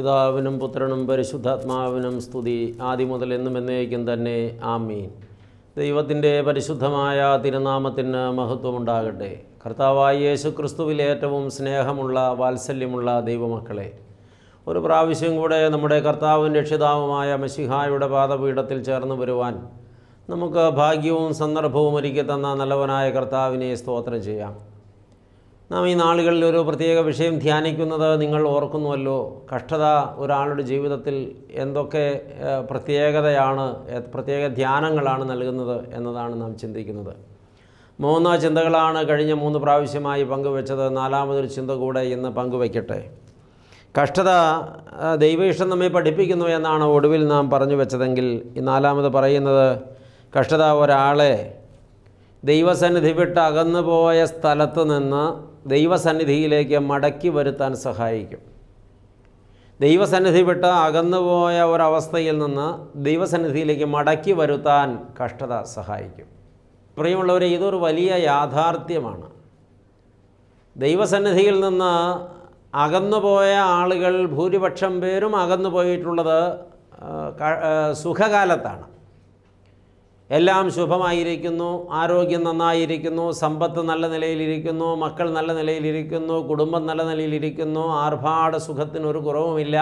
പിതാവിനും പുത്രനും പരിശുദ്ധാത്മാവിനും സ്തുതി ആദ്യം മുതൽ എന്നും എന്നേക്കും തന്നെ ആമീൻ ദൈവത്തിൻ്റെ പരിശുദ്ധമായ തിരുനാമത്തിന് മഹത്വമുണ്ടാകട്ടെ കർത്താവായ യേശു ക്രിസ്തുവിൽ ഏറ്റവും സ്നേഹമുള്ള വാത്സല്യമുള്ള ദൈവമക്കളെ ഒരു പ്രാവശ്യം കൂടെ നമ്മുടെ കർത്താവും രക്ഷിതാവുമായ മഷിഹായുടെ പാദപീഠത്തിൽ ചേർന്ന് വരുവാൻ നമുക്ക് ഭാഗ്യവും സന്ദർഭവും ഒരുക്കി തന്ന നല്ലവനായ കർത്താവിനെ സ്തോത്രം ചെയ്യാം നാം ഈ നാളുകളിൽ ഓരോ പ്രത്യേക വിഷയം ധ്യാനിക്കുന്നത് നിങ്ങൾ ഓർക്കുന്നുവല്ലോ കഷ്ടത ഒരാളുടെ ജീവിതത്തിൽ എന്തൊക്കെ പ്രത്യേകതയാണ് പ്രത്യേക ധ്യാനങ്ങളാണ് നൽകുന്നത് എന്നതാണ് നാം ചിന്തിക്കുന്നത് മൂന്ന് ചിന്തകളാണ് കഴിഞ്ഞ മൂന്ന് പ്രാവശ്യമായി പങ്കുവെച്ചത് നാലാമതൊരു ചിന്ത കൂടെ ഇന്ന് പങ്കുവയ്ക്കട്ടെ കഷ്ടത ദൈവീഷ്ടം നമ്മെ പഠിപ്പിക്കുന്നു എന്നാണ് ഒടുവിൽ നാം പറഞ്ഞു വെച്ചതെങ്കിൽ ഈ നാലാമത് പറയുന്നത് കഷ്ടത ഒരാളെ ദൈവസന്നിധി വിട്ട് അകന്നു പോയ സ്ഥലത്ത് നിന്ന് ദൈവസന്നിധിയിലേക്ക് മടക്കി വരുത്താൻ സഹായിക്കും ദൈവസന്നിധി വിട്ട് അകന്നുപോയ ഒരവസ്ഥയിൽ നിന്ന് ദൈവസന്നിധിയിലേക്ക് മടക്കി വരുത്താൻ കഷ്ടത സഹായിക്കും പ്രിയമുള്ളവരെ ഇതൊരു വലിയ യാഥാർത്ഥ്യമാണ് ദൈവസന്നിധിയിൽ നിന്ന് അകന്നുപോയ ആളുകൾ ഭൂരിപക്ഷം പേരും അകന്നു പോയിട്ടുള്ളത് സുഖകാലത്താണ് എല്ലാം ശുഭമായിരിക്കുന്നു ആരോഗ്യം നന്നായിരിക്കുന്നു സമ്പത്ത് നല്ല നിലയിലിരിക്കുന്നു മക്കൾ നല്ല നിലയിലിരിക്കുന്നു കുടുംബം നല്ല നിലയിലിരിക്കുന്നു ആർഭാട സുഖത്തിനൊരു കുറവുമില്ല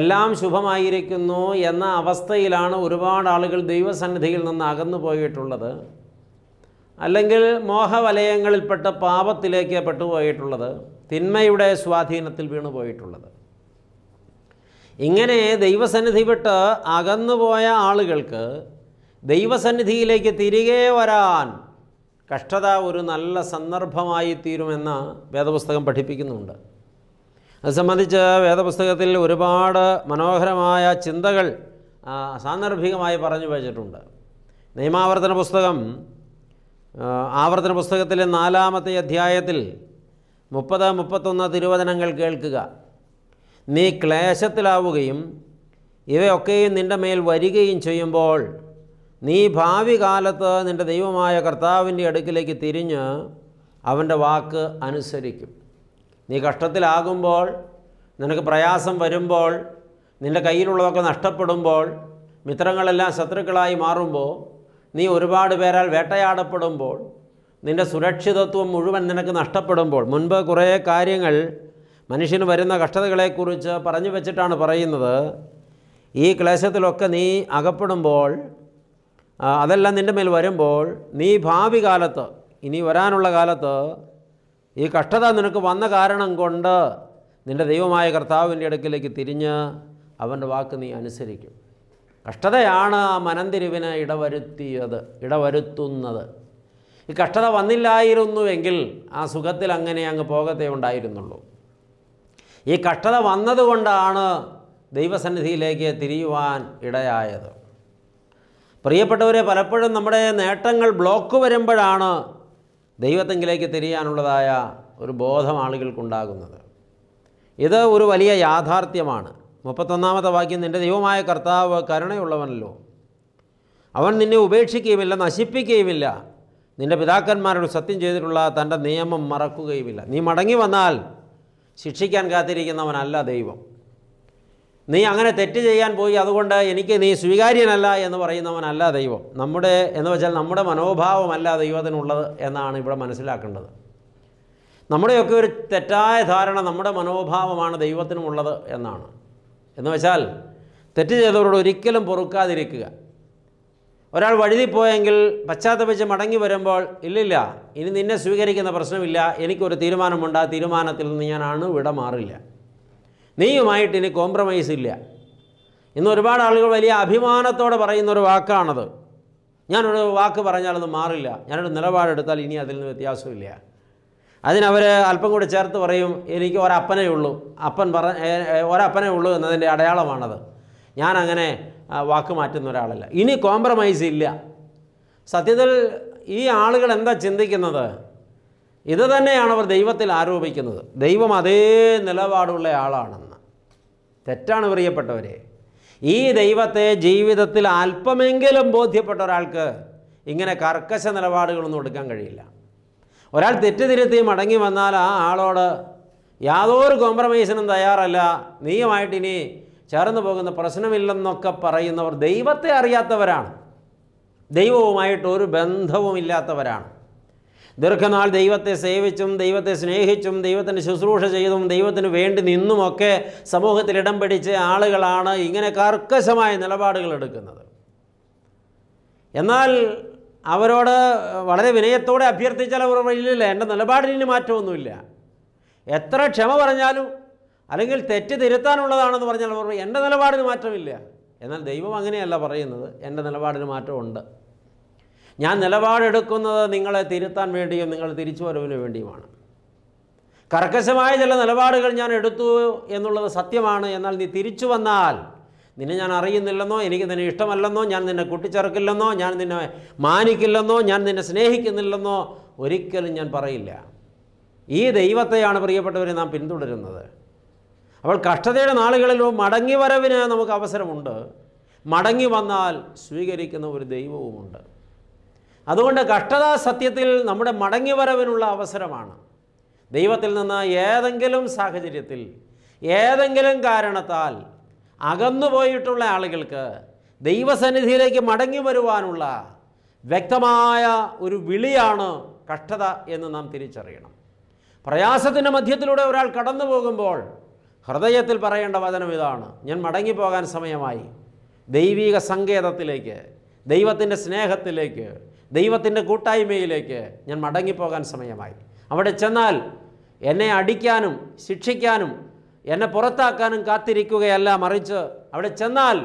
എല്ലാം ശുഭമായിരിക്കുന്നു എന്ന അവസ്ഥയിലാണ് ഒരുപാട് ആളുകൾ ദൈവസന്നിധിയിൽ നിന്ന് അകന്നു പോയിട്ടുള്ളത് അല്ലെങ്കിൽ മോഹവലയങ്ങളിൽപ്പെട്ട് പാപത്തിലേക്ക് പെട്ടുപോയിട്ടുള്ളത് തിന്മയുടെ സ്വാധീനത്തിൽ വീണുപോയിട്ടുള്ളത് ഇങ്ങനെ ദൈവസന്നിധി വിട്ട് അകന്നുപോയ ആളുകൾക്ക് ദൈവസന്നിധിയിലേക്ക് തിരികെ വരാൻ കഷ്ടത ഒരു നല്ല സന്ദർഭമായി തീരുമെന്ന് വേദപുസ്തകം പഠിപ്പിക്കുന്നുണ്ട് അത് സംബന്ധിച്ച് വേദപുസ്തകത്തിൽ ഒരുപാട് മനോഹരമായ ചിന്തകൾ സാന്ദർഭികമായി പറഞ്ഞു വച്ചിട്ടുണ്ട് നിയമാവർത്തന പുസ്തകം ആവർത്തന പുസ്തകത്തിലെ നാലാമത്തെ അധ്യായത്തിൽ മുപ്പത് മുപ്പത്തൊന്ന് തിരുവചനങ്ങൾ കേൾക്കുക നീ ക്ലേശത്തിലാവുകയും ഇവയൊക്കെയും നിൻ്റെ മേൽ വരികയും ചെയ്യുമ്പോൾ നീ ഭാവി കാലത്ത് നിൻ്റെ ദൈവമായ കർത്താവിൻ്റെ അടുക്കിലേക്ക് തിരിഞ്ഞ് അവൻ്റെ വാക്ക് അനുസരിക്കും നീ കഷ്ടത്തിലാകുമ്പോൾ നിനക്ക് പ്രയാസം വരുമ്പോൾ നിൻ്റെ കയ്യിലുള്ളതൊക്കെ നഷ്ടപ്പെടുമ്പോൾ മിത്രങ്ങളെല്ലാം ശത്രുക്കളായി മാറുമ്പോൾ നീ ഒരുപാട് പേരാൽ വേട്ടയാടപ്പെടുമ്പോൾ നിൻ്റെ സുരക്ഷിതത്വം മുഴുവൻ നിനക്ക് നഷ്ടപ്പെടുമ്പോൾ മുൻപ് കുറേ കാര്യങ്ങൾ മനുഷ്യന് വരുന്ന കഷ്ടതകളെക്കുറിച്ച് പറഞ്ഞു വെച്ചിട്ടാണ് പറയുന്നത് ഈ ക്ലേശത്തിലൊക്കെ നീ അകപ്പെടുമ്പോൾ അതെല്ലാം നിൻ്റെ മേൽ വരുമ്പോൾ നീ ഭാവി കാലത്ത് ഇനി വരാനുള്ള കാലത്ത് ഈ കഷ്ടത നിനക്ക് വന്ന കാരണം കൊണ്ട് നിൻ്റെ ദൈവമായ കർത്താവിൻ്റെ അടുക്കിലേക്ക് തിരിഞ്ഞ് അവൻ്റെ വാക്ക് നീ അനുസരിക്കും കഷ്ടതയാണ് ആ മനംതിരിവിന് ഇടവരുത്തിയത് ഇടവരുത്തുന്നത് ഈ കഷ്ടത വന്നില്ലായിരുന്നുവെങ്കിൽ ആ സുഖത്തിൽ അങ്ങനെ അങ്ങ് പോകത്തേ ഉണ്ടായിരുന്നുള്ളൂ ഈ കഷ്ടത വന്നതുകൊണ്ടാണ് ദൈവസന്നിധിയിലേക്ക് തിരിയുവാൻ ഇടയായത് പ്രിയപ്പെട്ടവരെ പലപ്പോഴും നമ്മുടെ നേട്ടങ്ങൾ ബ്ലോക്ക് വരുമ്പോഴാണ് ദൈവത്തെങ്കിലേക്ക് തിരിയാനുള്ളതായ ഒരു ബോധം ആളുകൾക്കുണ്ടാകുന്നത് ഇത് ഒരു വലിയ യാഥാർത്ഥ്യമാണ് മുപ്പത്തൊന്നാമത്തെ വാക്യം നിൻ്റെ ദൈവമായ കർത്താവ് കരുണയുള്ളവനല്ലോ അവൻ നിന്നെ ഉപേക്ഷിക്കുകയുമില്ല നശിപ്പിക്കുകയുമില്ല നിൻ്റെ പിതാക്കന്മാരോട് സത്യം ചെയ്തിട്ടുള്ള തൻ്റെ നിയമം മറക്കുകയുമില്ല നീ മടങ്ങി വന്നാൽ ശിക്ഷിക്കാൻ കാത്തിരിക്കുന്നവനല്ല ദൈവം നീ അങ്ങനെ തെറ്റ് ചെയ്യാൻ പോയി അതുകൊണ്ട് എനിക്ക് നീ സ്വീകാര്യനല്ല എന്ന് പറയുന്നവനല്ല ദൈവം നമ്മുടെ എന്ന് വെച്ചാൽ നമ്മുടെ മനോഭാവമല്ല ദൈവത്തിനുള്ളത് എന്നാണ് ഇവിടെ മനസ്സിലാക്കേണ്ടത് നമ്മുടെയൊക്കെ ഒരു തെറ്റായ ധാരണ നമ്മുടെ മനോഭാവമാണ് ദൈവത്തിനുമുള്ളത് എന്നാണ് എന്ന് വെച്ചാൽ തെറ്റ് ചെയ്തവരോട് ഒരിക്കലും പൊറുക്കാതിരിക്കുക ഒരാൾ വഴുതിപ്പോയെങ്കിൽ പശ്ചാത്തപിച്ച് മടങ്ങി വരുമ്പോൾ ഇല്ലില്ല ഇനി നിന്നെ സ്വീകരിക്കുന്ന പ്രശ്നമില്ല എനിക്കൊരു തീരുമാനമുണ്ട് ആ തീരുമാനത്തിൽ നിന്ന് ഞാൻ അണുവിട മാറില്ല നീയുമായിട്ട് ഇനി കോംപ്രമൈസ് ഇല്ല ഇന്ന് ഒരുപാട് ആളുകൾ വലിയ അഭിമാനത്തോടെ പറയുന്ന ഒരു വാക്കാണത് ഞാനൊരു വാക്ക് പറഞ്ഞാൽ അത് മാറില്ല ഞാനൊരു നിലപാടെടുത്താൽ ഇനി അതിൽ നിന്ന് വ്യത്യാസമില്ല അതിനവർ അല്പം കൂടി ചേർത്ത് പറയും എനിക്ക് ഒരപ്പനേ ഉള്ളൂ അപ്പൻ പറ ഒരപ്പനേ ഉള്ളൂ എന്നതിൻ്റെ അടയാളമാണത് ഞാനങ്ങനെ വാക്ക് മാറ്റുന്ന ഒരാളല്ല ഇനി കോംപ്രമൈസ് ഇല്ല സത്യത്തിൽ ഈ ആളുകൾ എന്താ ചിന്തിക്കുന്നത് ഇത് തന്നെയാണ് അവർ ദൈവത്തിൽ ആരോപിക്കുന്നത് ദൈവം അതേ നിലപാടുള്ള ആളാണെന്ന് തെറ്റാണ് പ്രിയപ്പെട്ടവരെ ഈ ദൈവത്തെ ജീവിതത്തിൽ അല്പമെങ്കിലും ബോധ്യപ്പെട്ട ഒരാൾക്ക് ഇങ്ങനെ കർക്കശ നിലപാടുകളൊന്നും എടുക്കാൻ കഴിയില്ല ഒരാൾ തെറ്റുതിരുത്തി മടങ്ങി വന്നാൽ ആ ആളോട് യാതൊരു കോംപ്രമൈസിനും തയ്യാറല്ല നീയുമായിട്ട് ഇനി ചേർന്ന് പോകുന്ന പ്രശ്നമില്ലെന്നൊക്കെ പറയുന്നവർ ദൈവത്തെ അറിയാത്തവരാണ് ദൈവവുമായിട്ട് ഒരു ബന്ധവുമില്ലാത്തവരാണ് ദീർഘനാൾ ദൈവത്തെ സേവിച്ചും ദൈവത്തെ സ്നേഹിച്ചും ദൈവത്തിന് ശുശ്രൂഷ ചെയ്തും ദൈവത്തിന് വേണ്ടി നിന്നുമൊക്കെ സമൂഹത്തിൽ ഇടം പിടിച്ച ആളുകളാണ് ഇങ്ങനെ കർക്കശമായ നിലപാടുകൾ എടുക്കുന്നത് എന്നാൽ അവരോട് വളരെ വിനയത്തോടെ അഭ്യർത്ഥിച്ചാൽ അവർ പറയില്ല എൻ്റെ നിലപാടിന് മാറ്റമൊന്നുമില്ല എത്ര ക്ഷമ പറഞ്ഞാലും അല്ലെങ്കിൽ തെറ്റ് തിരുത്താനുള്ളതാണെന്ന് പറഞ്ഞാൽ അവർ എൻ്റെ നിലപാടിന് മാറ്റമില്ല എന്നാൽ ദൈവം അങ്ങനെയല്ല പറയുന്നത് എൻ്റെ നിലപാടിന് മാറ്റമുണ്ട് ഞാൻ നിലപാടെടുക്കുന്നത് നിങ്ങളെ തിരുത്താൻ വേണ്ടിയും നിങ്ങൾ തിരിച്ചു വരവിന് വേണ്ടിയുമാണ് കർക്കശമായ ചില നിലപാടുകൾ ഞാൻ എടുത്തു എന്നുള്ളത് സത്യമാണ് എന്നാൽ നീ തിരിച്ചു വന്നാൽ നിന്നെ ഞാൻ അറിയുന്നില്ലെന്നോ എനിക്ക് നിന്നെ ഇഷ്ടമല്ലെന്നോ ഞാൻ നിന്നെ കൂട്ടിച്ചേർക്കില്ലെന്നോ ഞാൻ നിന്നെ മാനിക്കില്ലെന്നോ ഞാൻ നിന്നെ സ്നേഹിക്കുന്നില്ലെന്നോ ഒരിക്കലും ഞാൻ പറയില്ല ഈ ദൈവത്തെയാണ് പ്രിയപ്പെട്ടവരെ നാം പിന്തുടരുന്നത് അപ്പോൾ കഷ്ടതയുടെ നാളുകളിൽ മടങ്ങി വരവിന് നമുക്ക് അവസരമുണ്ട് മടങ്ങി വന്നാൽ സ്വീകരിക്കുന്ന ഒരു ദൈവവുമുണ്ട് അതുകൊണ്ട് കഷ്ടത സത്യത്തിൽ നമ്മുടെ വരവിനുള്ള അവസരമാണ് ദൈവത്തിൽ നിന്ന് ഏതെങ്കിലും സാഹചര്യത്തിൽ ഏതെങ്കിലും കാരണത്താൽ അകന്നുപോയിട്ടുള്ള ആളുകൾക്ക് ദൈവസന്നിധിയിലേക്ക് മടങ്ങി വരുവാനുള്ള വ്യക്തമായ ഒരു വിളിയാണ് കഷ്ടത എന്ന് നാം തിരിച്ചറിയണം പ്രയാസത്തിൻ്റെ മധ്യത്തിലൂടെ ഒരാൾ കടന്നു പോകുമ്പോൾ ഹൃദയത്തിൽ പറയേണ്ട വചനം ഇതാണ് ഞാൻ മടങ്ങിപ്പോകാൻ സമയമായി ദൈവിക സങ്കേതത്തിലേക്ക് ദൈവത്തിൻ്റെ സ്നേഹത്തിലേക്ക് ദൈവത്തിൻ്റെ കൂട്ടായ്മയിലേക്ക് ഞാൻ മടങ്ങിപ്പോകാൻ സമയമായി അവിടെ ചെന്നാൽ എന്നെ അടിക്കാനും ശിക്ഷിക്കാനും എന്നെ പുറത്താക്കാനും കാത്തിരിക്കുകയല്ല മറിച്ച് അവിടെ ചെന്നാൽ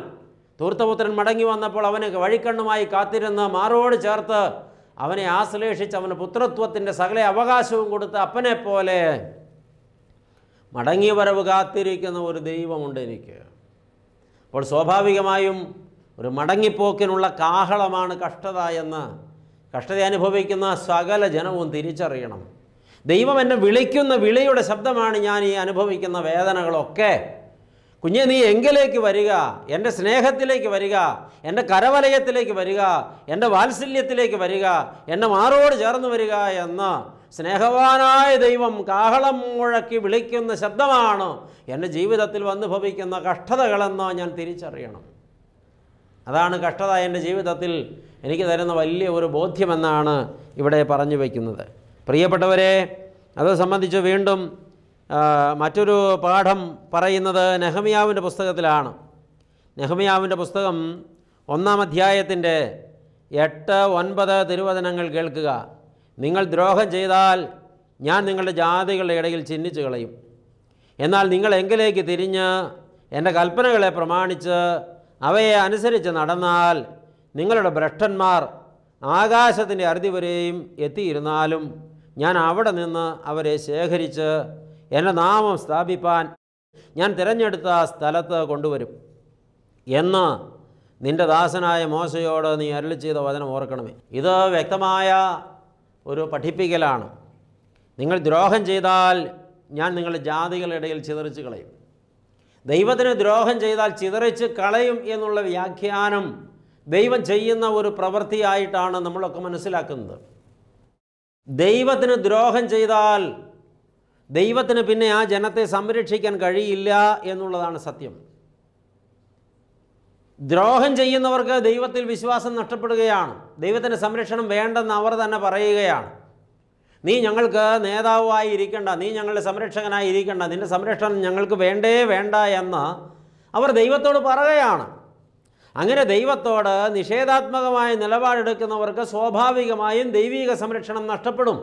തൂർത്തപുത്രൻ മടങ്ങി വന്നപ്പോൾ അവന് വഴിക്കണ്ണുമായി കാത്തിരുന്ന് മാറോട് ചേർത്ത് അവനെ ആശ്ലേഷിച്ച് അവന് പുത്രത്വത്തിൻ്റെ സകല അവകാശവും കൊടുത്ത് അപ്പനെ പോലെ മടങ്ങി വരവ് കാത്തിരിക്കുന്ന ഒരു ദൈവമുണ്ട് എനിക്ക് അപ്പോൾ സ്വാഭാവികമായും ഒരു മടങ്ങിപ്പോക്കിനുള്ള കാഹളമാണ് കഷ്ടത എന്ന് കഷ്ടത അനുഭവിക്കുന്ന സകല ജനവും തിരിച്ചറിയണം ദൈവം എന്നെ വിളിക്കുന്ന വിളിയുടെ ശബ്ദമാണ് ഞാൻ ഈ അനുഭവിക്കുന്ന വേദനകളൊക്കെ കുഞ്ഞെ നീ എങ്കിലേക്ക് വരിക എൻ്റെ സ്നേഹത്തിലേക്ക് വരിക എൻ്റെ കരവലയത്തിലേക്ക് വരിക എൻ്റെ വാത്സല്യത്തിലേക്ക് വരിക എൻ്റെ മാറോട് ചേർന്ന് വരിക എന്ന് സ്നേഹവാനായ ദൈവം കാഹളം മുഴക്കി വിളിക്കുന്ന ശബ്ദമാണ് എൻ്റെ ജീവിതത്തിൽ വന്നു ഭവിക്കുന്ന കഷ്ടതകളെന്ന് ഞാൻ തിരിച്ചറിയണം അതാണ് കഷ്ടത എൻ്റെ ജീവിതത്തിൽ എനിക്ക് തരുന്ന വലിയ ഒരു ബോധ്യമെന്നാണ് ഇവിടെ പറഞ്ഞു വയ്ക്കുന്നത് പ്രിയപ്പെട്ടവരെ അത് സംബന്ധിച്ച് വീണ്ടും മറ്റൊരു പാഠം പറയുന്നത് നെഹമിയാവിൻ്റെ പുസ്തകത്തിലാണ് നെഹമിയാവിൻ്റെ പുസ്തകം ഒന്നാം അധ്യായത്തിൻ്റെ എട്ട് ഒൻപത് തിരുവചനങ്ങൾ കേൾക്കുക നിങ്ങൾ ദ്രോഹം ചെയ്താൽ ഞാൻ നിങ്ങളുടെ ജാതികളുടെ ഇടയിൽ ചിഹ്നിച്ചു കളയും എന്നാൽ നിങ്ങൾ എങ്കിലേക്ക് തിരിഞ്ഞ് എൻ്റെ കൽപ്പനകളെ പ്രമാണിച്ച് അവയെ അനുസരിച്ച് നടന്നാൽ നിങ്ങളുടെ ഭ്രഷ്ടന്മാർ ആകാശത്തിൻ്റെ അറുതി വരെയും എത്തിയിരുന്നാലും ഞാൻ അവിടെ നിന്ന് അവരെ ശേഖരിച്ച് എൻ്റെ നാമം സ്ഥാപിപ്പാൻ ഞാൻ തിരഞ്ഞെടുത്ത സ്ഥലത്ത് കൊണ്ടുവരും എന്ന് നിൻ്റെ ദാസനായ മോശയോട് നീ അരളി ചെയ്ത വചനം ഓർക്കണമേ ഇത് വ്യക്തമായ ഒരു പഠിപ്പിക്കലാണ് നിങ്ങൾ ദ്രോഹം ചെയ്താൽ ഞാൻ നിങ്ങളുടെ ജാതികളുടെ ഇടയിൽ ചിതറിച്ച് കളയും ദൈവത്തിന് ദ്രോഹം ചെയ്താൽ ചിതറിച്ച് കളയും എന്നുള്ള വ്യാഖ്യാനം ദൈവം ചെയ്യുന്ന ഒരു പ്രവൃത്തിയായിട്ടാണ് നമ്മളൊക്കെ മനസ്സിലാക്കുന്നത് ദൈവത്തിന് ദ്രോഹം ചെയ്താൽ ദൈവത്തിന് പിന്നെ ആ ജനത്തെ സംരക്ഷിക്കാൻ കഴിയില്ല എന്നുള്ളതാണ് സത്യം ദ്രോഹം ചെയ്യുന്നവർക്ക് ദൈവത്തിൽ വിശ്വാസം നഷ്ടപ്പെടുകയാണ് ദൈവത്തിൻ്റെ സംരക്ഷണം വേണ്ടെന്ന് അവർ തന്നെ പറയുകയാണ് നീ ഞങ്ങൾക്ക് നേതാവായി ഇരിക്കേണ്ട നീ ഞങ്ങളുടെ സംരക്ഷകനായി ഇരിക്കേണ്ട നിൻ്റെ സംരക്ഷണം ഞങ്ങൾക്ക് വേണ്ടേ വേണ്ട എന്ന് അവർ ദൈവത്തോട് പറയുകയാണ് അങ്ങനെ ദൈവത്തോട് നിഷേധാത്മകമായ നിലപാടെടുക്കുന്നവർക്ക് സ്വാഭാവികമായും ദൈവിക സംരക്ഷണം നഷ്ടപ്പെടും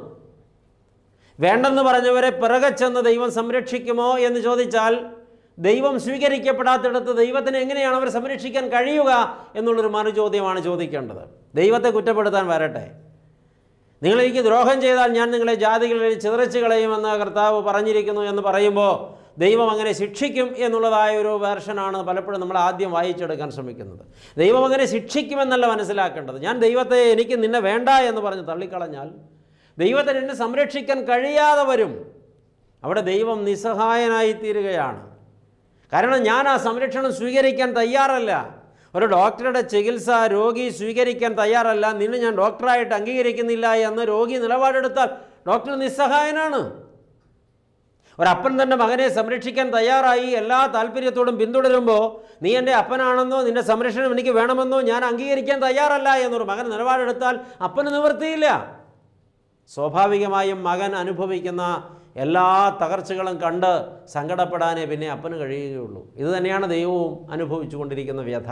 വേണ്ടെന്ന് പറഞ്ഞവരെ പിറകെ ചെന്ന് ദൈവം സംരക്ഷിക്കുമോ എന്ന് ചോദിച്ചാൽ ദൈവം സ്വീകരിക്കപ്പെടാത്തിടത്ത് ദൈവത്തിന് എങ്ങനെയാണ് അവർ സംരക്ഷിക്കാൻ കഴിയുക എന്നുള്ളൊരു മറുചോദ്യമാണ് ചോദിക്കേണ്ടത് ദൈവത്തെ കുറ്റപ്പെടുത്താൻ വരട്ടെ നിങ്ങൾ എനിക്ക് ദ്രോഹം ചെയ്താൽ ഞാൻ നിങ്ങളെ ജാതികളിൽ ചിതറിച്ച് കളയുമെന്ന് കർത്താവ് പറഞ്ഞിരിക്കുന്നു എന്ന് പറയുമ്പോൾ ദൈവം അങ്ങനെ ശിക്ഷിക്കും എന്നുള്ളതായ ഒരു വേർഷനാണ് പലപ്പോഴും നമ്മൾ ആദ്യം വായിച്ചെടുക്കാൻ ശ്രമിക്കുന്നത് ദൈവം അങ്ങനെ ശിക്ഷിക്കുമെന്നല്ല മനസ്സിലാക്കേണ്ടത് ഞാൻ ദൈവത്തെ എനിക്ക് നിന്നെ വേണ്ട എന്ന് പറഞ്ഞ് തള്ളിക്കളഞ്ഞാൽ ദൈവത്തിന് എന്നെ സംരക്ഷിക്കാൻ കഴിയാതെ വരും അവിടെ ദൈവം നിസ്സഹായനായി തീരുകയാണ് കാരണം ഞാൻ ആ സംരക്ഷണം സ്വീകരിക്കാൻ തയ്യാറല്ല ഒരു ഡോക്ടറുടെ ചികിത്സ രോഗി സ്വീകരിക്കാൻ തയ്യാറല്ല നിന്നെ ഞാൻ ഡോക്ടറായിട്ട് അംഗീകരിക്കുന്നില്ല എന്ന് രോഗി നിലപാടെടുത്താൽ ഡോക്ടർ നിസ്സഹായനാണ് ഒരപ്പൻ തൻ്റെ മകനെ സംരക്ഷിക്കാൻ തയ്യാറായി എല്ലാ താല്പര്യത്തോടും പിന്തുടരുമ്പോൾ നീ എൻ്റെ അപ്പനാണെന്നോ നിൻ്റെ സംരക്ഷണം എനിക്ക് വേണമെന്നോ ഞാൻ അംഗീകരിക്കാൻ തയ്യാറല്ല എന്നൊരു മകൻ നിലപാടെടുത്താൽ അപ്പന് നിവൃത്തിയില്ല സ്വാഭാവികമായും മകൻ അനുഭവിക്കുന്ന എല്ലാ തകർച്ചകളും കണ്ട് സങ്കടപ്പെടാനേ പിന്നെ അപ്പന് കഴിയുകയുള്ളൂ ഇത് തന്നെയാണ് ദൈവവും അനുഭവിച്ചു കൊണ്ടിരിക്കുന്ന വ്യഥ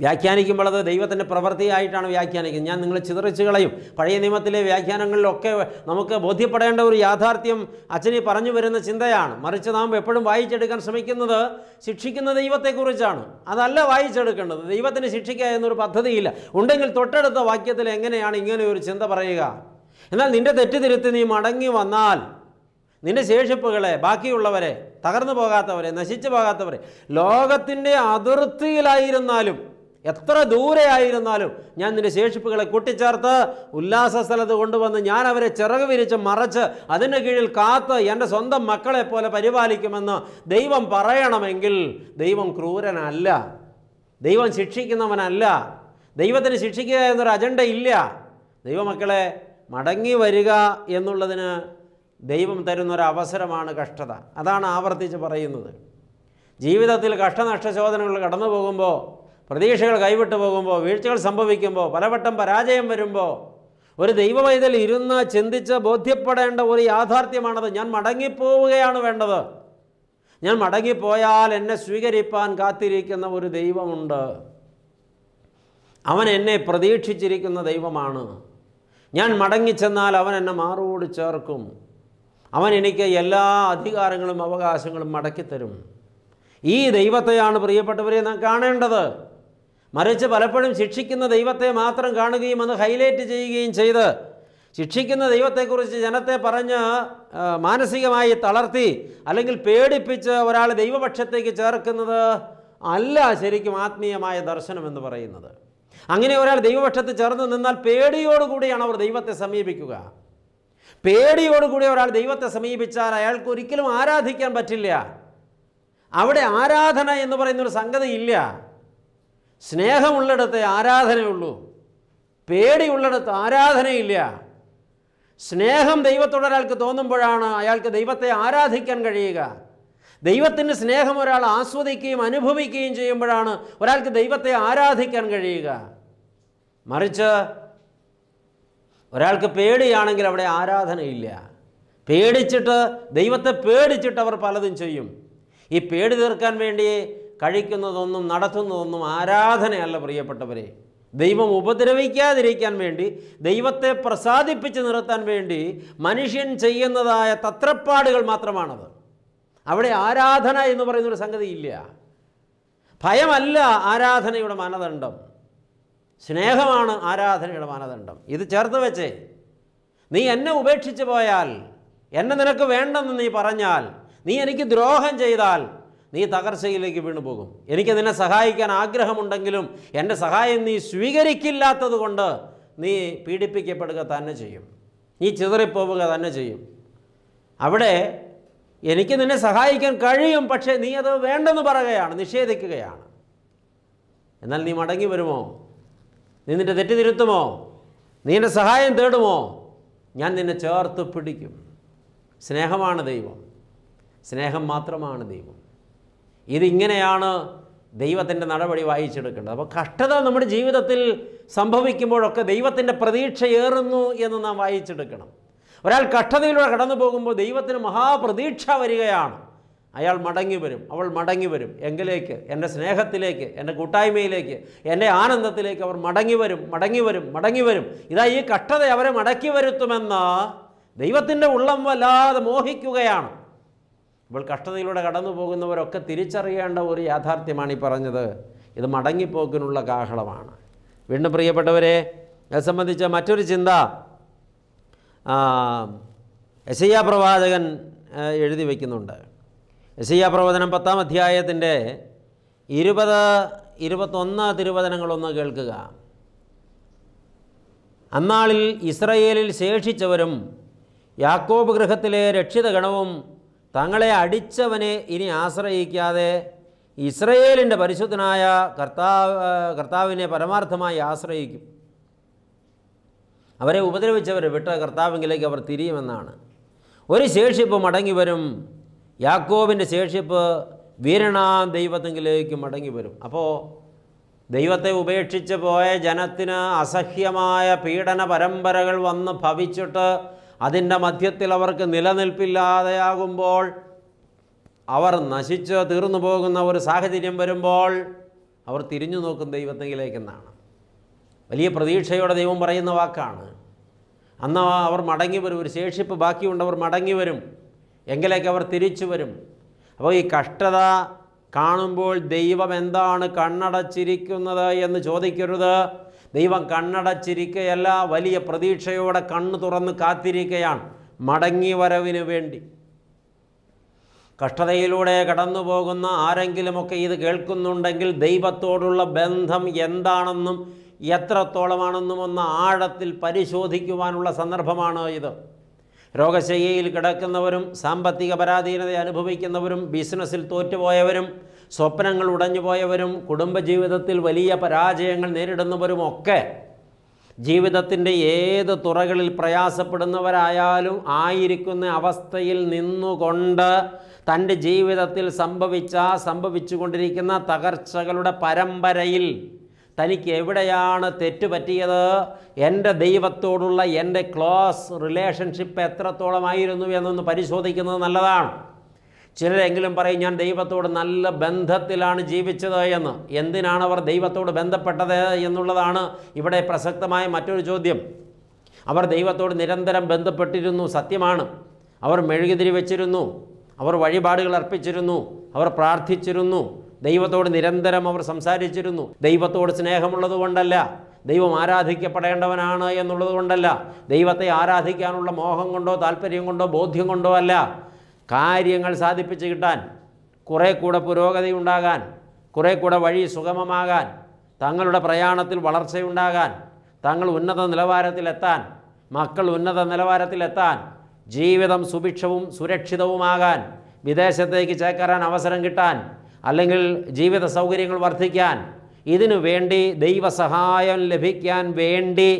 വ്യാഖ്യാനിക്കുമ്പോൾ അത് ദൈവത്തിൻ്റെ പ്രവൃത്തിയായിട്ടാണ് വ്യാഖ്യാനിക്കുന്നത് ഞാൻ നിങ്ങളെ ചിതറിച്ചു കളയും പഴയ നിയമത്തിലെ വ്യാഖ്യാനങ്ങളിലൊക്കെ നമുക്ക് ബോധ്യപ്പെടേണ്ട ഒരു യാഥാർത്ഥ്യം അച്ഛനെ പറഞ്ഞു വരുന്ന ചിന്തയാണ് മറിച്ച് നാം എപ്പോഴും വായിച്ചെടുക്കാൻ ശ്രമിക്കുന്നത് ശിക്ഷിക്കുന്ന ദൈവത്തെക്കുറിച്ചാണ് അതല്ല വായിച്ചെടുക്കേണ്ടത് ദൈവത്തിന് ശിക്ഷിക്കുക എന്നൊരു പദ്ധതിയില്ല ഉണ്ടെങ്കിൽ തൊട്ടടുത്ത വാക്യത്തിൽ എങ്ങനെയാണ് ഇങ്ങനെ ഒരു ചിന്ത പറയുക എന്നാൽ നിൻ്റെ തെറ്റിതിരുത്തി നീ മടങ്ങി വന്നാൽ നിൻ്റെ ശേഷിപ്പുകളെ ബാക്കിയുള്ളവരെ തകർന്നു പോകാത്തവരെ നശിച്ചു പോകാത്തവരെ ലോകത്തിൻ്റെ അതിർത്തിയിലായിരുന്നാലും എത്ര ദൂരെയായിരുന്നാലും ഞാൻ നിന്റെ ശേഷിപ്പുകളെ കൂട്ടിച്ചേർത്ത് ഉല്ലാസ സ്ഥലത്ത് കൊണ്ടുവന്ന് ഞാൻ അവരെ ചിറക് വിരിച്ച് മറച്ച് അതിൻ്റെ കീഴിൽ കാത്ത് എൻ്റെ സ്വന്തം മക്കളെ പോലെ പരിപാലിക്കുമെന്ന് ദൈവം പറയണമെങ്കിൽ ദൈവം ക്രൂരനല്ല ദൈവം ശിക്ഷിക്കുന്നവനല്ല ദൈവത്തിന് ശിക്ഷിക്കുക എന്നൊരു അജണ്ട ഇല്ല ദൈവമക്കളെ മടങ്ങി വരിക എന്നുള്ളതിന് ദൈവം തരുന്നൊരവസരമാണ് അവസരമാണ് കഷ്ടത അതാണ് ആവർത്തിച്ച് പറയുന്നത് ജീവിതത്തിൽ കഷ്ടനഷ്ടശോധനകൾ കടന്നു പോകുമ്പോൾ പ്രതീക്ഷകൾ കൈവിട്ടു പോകുമ്പോൾ വീഴ്ചകൾ സംഭവിക്കുമ്പോൾ പലവട്ടം പരാജയം വരുമ്പോൾ ഒരു ദൈവവൈതൽ ഇരുന്ന് ചിന്തിച്ച് ബോധ്യപ്പെടേണ്ട ഒരു യാഥാർത്ഥ്യമാണത് ഞാൻ മടങ്ങിപ്പോവുകയാണ് വേണ്ടത് ഞാൻ മടങ്ങിപ്പോയാൽ എന്നെ സ്വീകരിപ്പാൻ കാത്തിരിക്കുന്ന ഒരു ദൈവമുണ്ട് അവൻ എന്നെ പ്രതീക്ഷിച്ചിരിക്കുന്ന ദൈവമാണ് ഞാൻ മടങ്ങിച്ചെന്നാൽ അവൻ എന്നെ മാറോട് ചേർക്കും അവൻ എനിക്ക് എല്ലാ അധികാരങ്ങളും അവകാശങ്ങളും മടക്കിത്തരും ഈ ദൈവത്തെയാണ് പ്രിയപ്പെട്ടവരെ നാം കാണേണ്ടത് മറിച്ച് പലപ്പോഴും ശിക്ഷിക്കുന്ന ദൈവത്തെ മാത്രം കാണുകയും അത് ഹൈലൈറ്റ് ചെയ്യുകയും ചെയ്ത് ശിക്ഷിക്കുന്ന ദൈവത്തെക്കുറിച്ച് ജനത്തെ പറഞ്ഞ് മാനസികമായി തളർത്തി അല്ലെങ്കിൽ പേടിപ്പിച്ച് ഒരാൾ ദൈവപക്ഷത്തേക്ക് ചേർക്കുന്നത് അല്ല ശരിക്കും ആത്മീയമായ ദർശനം എന്ന് പറയുന്നത് അങ്ങനെ ഒരാൾ ദൈവപക്ഷത്ത് ചേർന്ന് നിന്നാൽ പേടിയോടുകൂടിയാണ് അവർ ദൈവത്തെ സമീപിക്കുക പേടിയോടുകൂടി ഒരാൾ ദൈവത്തെ സമീപിച്ചാൽ അയാൾക്ക് ഒരിക്കലും ആരാധിക്കാൻ പറ്റില്ല അവിടെ ആരാധന എന്ന് പറയുന്നൊരു സംഗതി ഇല്ല സ്നേഹമുള്ളിടത്ത് ആരാധനയുള്ളൂ പേടിയുള്ളിടത്ത് ആരാധനയില്ല സ്നേഹം ദൈവത്തോട് ഒരാൾക്ക് തോന്നുമ്പോഴാണ് അയാൾക്ക് ദൈവത്തെ ആരാധിക്കാൻ കഴിയുക ദൈവത്തിൻ്റെ സ്നേഹം ഒരാൾ ആസ്വദിക്കുകയും അനുഭവിക്കുകയും ചെയ്യുമ്പോഴാണ് ഒരാൾക്ക് ദൈവത്തെ ആരാധിക്കാൻ കഴിയുക മറിച്ച് ഒരാൾക്ക് പേടിയാണെങ്കിൽ അവിടെ ആരാധനയില്ല പേടിച്ചിട്ട് ദൈവത്തെ പേടിച്ചിട്ട് അവർ പലതും ചെയ്യും ഈ പേടി തീർക്കാൻ വേണ്ടി കഴിക്കുന്നതൊന്നും നടത്തുന്നതൊന്നും ആരാധനയല്ല പ്രിയപ്പെട്ടവരെ ദൈവം ഉപദ്രവിക്കാതിരിക്കാൻ വേണ്ടി ദൈവത്തെ പ്രസാദിപ്പിച്ച് നിർത്താൻ വേണ്ടി മനുഷ്യൻ ചെയ്യുന്നതായ തത്രപ്പാടുകൾ മാത്രമാണത് അവിടെ ആരാധന എന്ന് പറയുന്നൊരു സംഗതി ഇല്ല ഭയമല്ല ആരാധനയുടെ മാനദണ്ഡം സ്നേഹമാണ് ആരാധനയുടെ മാനദണ്ഡം ഇത് ചേർത്ത് വെച്ചേ നീ എന്നെ ഉപേക്ഷിച്ച് പോയാൽ എന്നെ നിനക്ക് വേണ്ടെന്ന് നീ പറഞ്ഞാൽ നീ എനിക്ക് ദ്രോഹം ചെയ്താൽ നീ തകർച്ചയിലേക്ക് വീണുപോകും എനിക്ക് നിന്നെ സഹായിക്കാൻ ആഗ്രഹമുണ്ടെങ്കിലും എൻ്റെ സഹായം നീ സ്വീകരിക്കില്ലാത്തത് കൊണ്ട് നീ പീഡിപ്പിക്കപ്പെടുക തന്നെ ചെയ്യും നീ ചിതറിപ്പോവുക തന്നെ ചെയ്യും അവിടെ എനിക്ക് നിന്നെ സഹായിക്കാൻ കഴിയും പക്ഷേ നീ അത് വേണ്ടെന്ന് പറയുകയാണ് നിഷേധിക്കുകയാണ് എന്നാൽ നീ മടങ്ങി വരുമോ നീ നിൻ്റെ തെറ്റ് തിരുത്തുമോ നീ എൻ്റെ സഹായം തേടുമോ ഞാൻ നിന്നെ ചേർത്ത് പിടിക്കും സ്നേഹമാണ് ദൈവം സ്നേഹം മാത്രമാണ് ദൈവം ഇതിങ്ങനെയാണ് ദൈവത്തിൻ്റെ നടപടി വായിച്ചെടുക്കേണ്ടത് അപ്പോൾ കഷ്ടത നമ്മുടെ ജീവിതത്തിൽ സംഭവിക്കുമ്പോഴൊക്കെ ദൈവത്തിൻ്റെ പ്രതീക്ഷയേറുന്നു എന്ന് നാം വായിച്ചെടുക്കണം ഒരാൾ കഷ്ടതയിലൂടെ കടന്നു പോകുമ്പോൾ ദൈവത്തിന് മഹാപ്രതീക്ഷ വരികയാണ് അയാൾ മടങ്ങി വരും അവൾ മടങ്ങി വരും എങ്കിലേക്ക് എൻ്റെ സ്നേഹത്തിലേക്ക് എൻ്റെ കൂട്ടായ്മയിലേക്ക് എൻ്റെ ആനന്ദത്തിലേക്ക് അവർ മടങ്ങി വരും മടങ്ങി വരും മടങ്ങി വരും ഇതാ ഈ കഷ്ടത അവരെ മടക്കി വരുത്തുമെന്ന് ദൈവത്തിൻ്റെ ഉള്ളം വല്ലാതെ മോഹിക്കുകയാണ് ഇവൾ കഷ്ടതയിലൂടെ കടന്നു പോകുന്നവരൊക്കെ തിരിച്ചറിയേണ്ട ഒരു യാഥാർത്ഥ്യമാണ് ഈ പറഞ്ഞത് ഇത് മടങ്ങിപ്പോക്കിനുള്ള കാഹളമാണ് വീണ്ടും പ്രിയപ്പെട്ടവരെ അത് സംബന്ധിച്ച മറ്റൊരു ചിന്ത യശയ്യ പ്രവാചകൻ എഴുതി വയ്ക്കുന്നുണ്ട് യശയ്യ പ്രവചനം പത്താം അധ്യായത്തിൻ്റെ ഇരുപത് ഇരുപത്തൊന്ന് തിരുവചനങ്ങളൊന്ന് കേൾക്കുക അന്നാളിൽ ഇസ്രയേലിൽ ശേഷിച്ചവരും യാക്കോബ് ഗൃഹത്തിലെ രക്ഷിതഗണവും തങ്ങളെ അടിച്ചവനെ ഇനി ആശ്രയിക്കാതെ ഇസ്രയേലിൻ്റെ പരിശുദ്ധനായ കർത്താവ് കർത്താവിനെ പരമാർത്ഥമായി ആശ്രയിക്കും അവരെ ഉപദ്രവിച്ചവരെ വിട്ട കർത്താവിങ്കിലേക്ക് അവർ തിരിയുമെന്നാണ് ഒരു ശേഷിപ്പ് മടങ്ങി വരും യാക്കോബിൻ്റെ ശേഷിപ്പ് വീരണാ ദൈവത്തെങ്കിലേക്ക് മടങ്ങി വരും അപ്പോൾ ദൈവത്തെ ഉപേക്ഷിച്ച് പോയ ജനത്തിന് അസഹ്യമായ പീഡന പരമ്പരകൾ വന്ന് ഭവിച്ചിട്ട് അതിൻ്റെ മധ്യത്തിൽ അവർക്ക് നിലനിൽപ്പില്ലാതെയാകുമ്പോൾ അവർ നശിച്ച് തീർന്നു പോകുന്ന ഒരു സാഹചര്യം വരുമ്പോൾ അവർ തിരിഞ്ഞു നോക്കും ദൈവത്തെങ്കിലേക്കെന്നാണ് വലിയ പ്രതീക്ഷയോടെ ദൈവം പറയുന്ന വാക്കാണ് അന്ന് അവർ മടങ്ങി വരും ഒരു ശേഷിപ്പ് ബാക്കിയുണ്ട് അവർ മടങ്ങി വരും എങ്കിലേക്ക് അവർ തിരിച്ചു വരും അപ്പോൾ ഈ കഷ്ടത കാണുമ്പോൾ ദൈവം എന്താണ് കണ്ണടച്ചിരിക്കുന്നത് എന്ന് ചോദിക്കരുത് ദൈവം കണ്ണടച്ചിരിക്കുകയല്ല വലിയ പ്രതീക്ഷയോടെ കണ്ണു തുറന്ന് കാത്തിരിക്കുകയാണ് മടങ്ങി വരവിന് വേണ്ടി കഷ്ടതയിലൂടെ കടന്നു പോകുന്ന ആരെങ്കിലുമൊക്കെ ഇത് കേൾക്കുന്നുണ്ടെങ്കിൽ ദൈവത്തോടുള്ള ബന്ധം എന്താണെന്നും എത്രത്തോളമാണെന്നും ഒന്ന് ആഴത്തിൽ പരിശോധിക്കുവാനുള്ള സന്ദർഭമാണ് ഇത് രോഗശയ്യയിൽ കിടക്കുന്നവരും സാമ്പത്തിക പരാധീനത അനുഭവിക്കുന്നവരും ബിസിനസ്സിൽ തോറ്റുപോയവരും സ്വപ്നങ്ങൾ ഉടഞ്ഞുപോയവരും കുടുംബജീവിതത്തിൽ വലിയ പരാജയങ്ങൾ നേരിടുന്നവരും ഒക്കെ ജീവിതത്തിൻ്റെ ഏത് തുറകളിൽ പ്രയാസപ്പെടുന്നവരായാലും ആയിരിക്കുന്ന അവസ്ഥയിൽ നിന്നുകൊണ്ട് തൻ്റെ ജീവിതത്തിൽ സംഭവിച്ച സംഭവിച്ചുകൊണ്ടിരിക്കുന്ന തകർച്ചകളുടെ പരമ്പരയിൽ തനിക്ക് എവിടെയാണ് തെറ്റുപറ്റിയത് എൻ്റെ ദൈവത്തോടുള്ള എൻ്റെ ക്ലോസ് റിലേഷൻഷിപ്പ് എത്രത്തോളമായിരുന്നു എന്നൊന്ന് പരിശോധിക്കുന്നത് നല്ലതാണ് ചിലരെങ്കിലും പറയും ഞാൻ ദൈവത്തോട് നല്ല ബന്ധത്തിലാണ് ജീവിച്ചത് എന്ന് എന്തിനാണ് അവർ ദൈവത്തോട് ബന്ധപ്പെട്ടത് എന്നുള്ളതാണ് ഇവിടെ പ്രസക്തമായ മറ്റൊരു ചോദ്യം അവർ ദൈവത്തോട് നിരന്തരം ബന്ധപ്പെട്ടിരുന്നു സത്യമാണ് അവർ മെഴുകുതിരി വെച്ചിരുന്നു അവർ വഴിപാടുകൾ അർപ്പിച്ചിരുന്നു അവർ പ്രാർത്ഥിച്ചിരുന്നു ദൈവത്തോട് നിരന്തരം അവർ സംസാരിച്ചിരുന്നു ദൈവത്തോട് സ്നേഹമുള്ളത് കൊണ്ടല്ല ദൈവം ആരാധിക്കപ്പെടേണ്ടവനാണ് എന്നുള്ളത് കൊണ്ടല്ല ദൈവത്തെ ആരാധിക്കാനുള്ള മോഹം കൊണ്ടോ താല്പര്യം കൊണ്ടോ ബോധ്യം കൊണ്ടോ അല്ല കാര്യങ്ങൾ സാധിപ്പിച്ച് കിട്ടാൻ കുറേ കൂടെ പുരോഗതി ഉണ്ടാകാൻ കുറേ കൂടെ വഴി സുഗമമാകാൻ തങ്ങളുടെ പ്രയാണത്തിൽ വളർച്ചയുണ്ടാകാൻ തങ്ങൾ ഉന്നത നിലവാരത്തിലെത്താൻ മക്കൾ ഉന്നത നിലവാരത്തിലെത്താൻ ജീവിതം സുഭിക്ഷവും സുരക്ഷിതവുമാകാൻ വിദേശത്തേക്ക് ചേക്കറാൻ അവസരം കിട്ടാൻ അല്ലെങ്കിൽ ജീവിത സൗകര്യങ്ങൾ വർദ്ധിക്കാൻ ഇതിനു വേണ്ടി ദൈവസഹായം ലഭിക്കാൻ വേണ്ടി